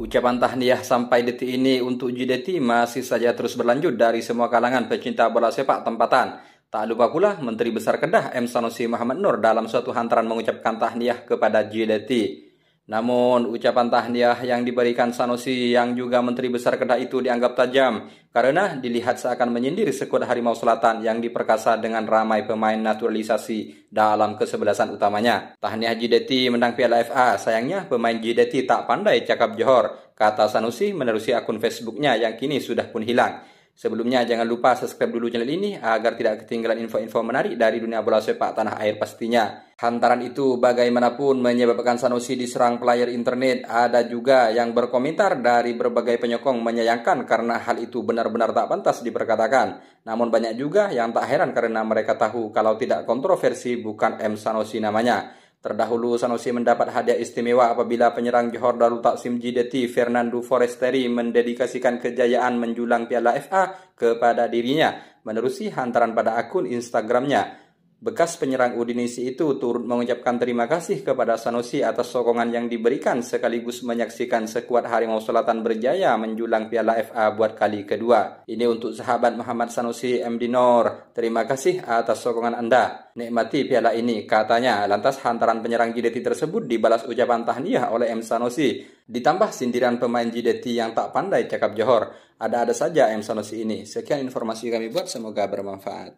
Ucapan tahniah sampai detik ini untuk JDT masih saja terus berlanjut dari semua kalangan pecinta bola sepak tempatan. Tak lupa pula Menteri Besar Kedah M. Sanusi Muhammad Nur dalam suatu hantaran mengucapkan tahniah kepada JDT. Namun, ucapan tahniah yang diberikan Sanusi yang juga Menteri Besar Kedah itu dianggap tajam karena dilihat seakan menyindir sekut Harimau Selatan yang diperkasa dengan ramai pemain naturalisasi dalam kesebelasan utamanya. Tahniah JDT menang Piala FA, sayangnya pemain JDT tak pandai cakap Johor, kata Sanusi menerusi akun Facebooknya yang kini sudah pun hilang. Sebelumnya jangan lupa subscribe dulu channel ini agar tidak ketinggalan info-info menarik dari dunia bola sepak tanah air pastinya. Hantaran itu bagaimanapun menyebabkan Sanusi diserang player internet. Ada juga yang berkomentar dari berbagai penyokong menyayangkan karena hal itu benar-benar tak pantas diperkatakan. Namun banyak juga yang tak heran karena mereka tahu kalau tidak kontroversi bukan M Sanusi namanya. Terdahulu Sanusi mendapat hadiah istimewa apabila penyerang Johor Darul Taksim JDT Fernando Foresteri mendedikasikan kejayaan menjulang Piala FA kepada dirinya menerusi hantaran pada akun Instagramnya. Bekas penyerang Udinese itu turut mengucapkan terima kasih kepada Sanusi atas sokongan yang diberikan sekaligus menyaksikan sekuat Harimau Selatan berjaya menjulang Piala FA buat kali kedua. Ini untuk sahabat Muhammad Sanusi M Nor. Terima kasih atas sokongan Anda. Nikmati piala ini, katanya. Lantas hantaran penyerang GDT tersebut dibalas ucapan tahniah oleh M. Sanusi. Ditambah sindiran pemain GDT yang tak pandai cakap Johor. Ada-ada saja M. Sanusi ini. Sekian informasi kami buat, semoga bermanfaat.